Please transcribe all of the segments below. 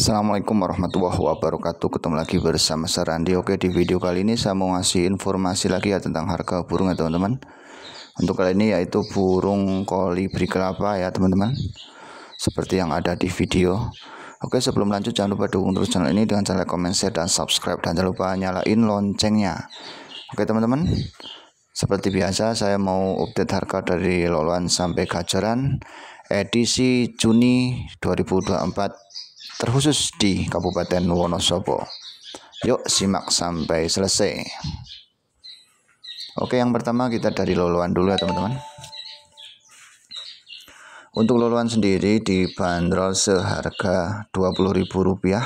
Assalamualaikum warahmatullahi wabarakatuh Ketemu lagi bersama saya Randi Oke di video kali ini saya mau ngasih informasi lagi ya tentang harga burung ya teman-teman Untuk kali ini yaitu burung kolibri kelapa ya teman-teman Seperti yang ada di video Oke sebelum lanjut jangan lupa dukung terus channel ini dengan cara komen, share, dan subscribe Dan jangan lupa nyalain loncengnya Oke teman-teman Seperti biasa saya mau update harga dari loloan sampai gajaran Edisi Juni 2024 terkhusus di Kabupaten Wonosobo. Yuk simak sampai selesai. Oke, yang pertama kita dari loloan dulu ya teman-teman. Untuk loloan sendiri dibanderol seharga Rp20.000.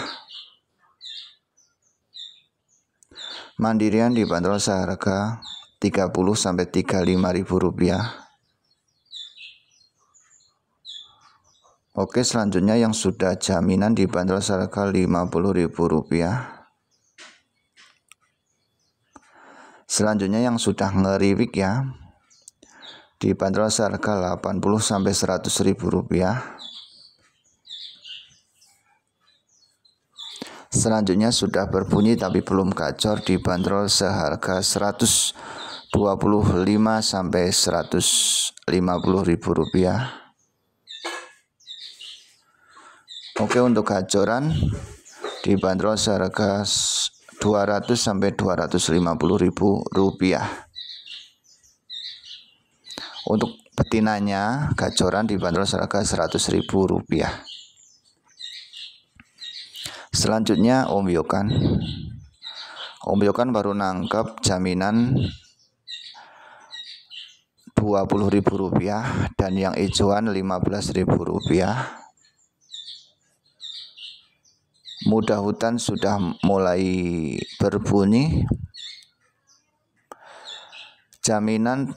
Mandirian dibanderol seharga 30 sampai 35.000 rupiah. Oke selanjutnya yang sudah jaminan dibanderol seharga Rp50.000 Selanjutnya yang sudah ngeriwik ya Dibanderol seharga 80 sampai rp ribu rupiah Selanjutnya sudah berbunyi tapi belum gacor dibanderol seharga 125 sampai 150.000 ribu rupiah Oke untuk gacoran dibanderol seharga 200 sampai 250 ribu rupiah. Untuk betinanya gacoran dibanderol seharga 100 ribu rupiah. Selanjutnya Om Yokan baru nangkap jaminan 20 ribu rupiah dan yang ijoan 15 ribu rupiah mudah hutan sudah mulai berbunyi jaminan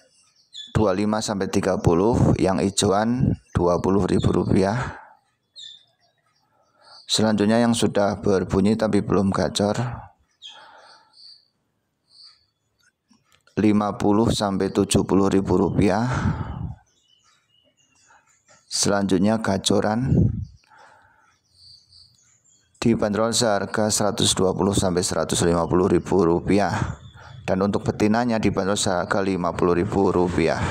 25 sampai 30 yang hijauan 20 20000 selanjutnya yang sudah berbunyi tapi belum gacor 50 sampai 70 ribu rupiah selanjutnya gacoran dibanderol seharga 120 sampai 150 ribu rupiah dan untuk betinanya dibanderol seharga 50 ribu rupiah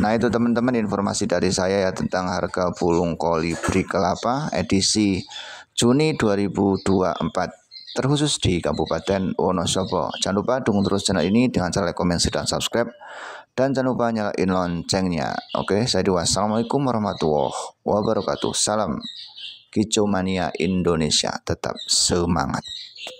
Nah itu teman-teman informasi dari saya ya tentang harga bulung kolibri kelapa edisi Juni 2024 terkhusus di Kabupaten Wonosobo. Jangan lupa dukung terus channel ini dengan cara like, komen, dan subscribe. Dan jangan lupa nyalain loncengnya. Oke, saya Dewa. Assalamualaikum warahmatullahi wabarakatuh. Salam Kicau Mania Indonesia. Tetap semangat.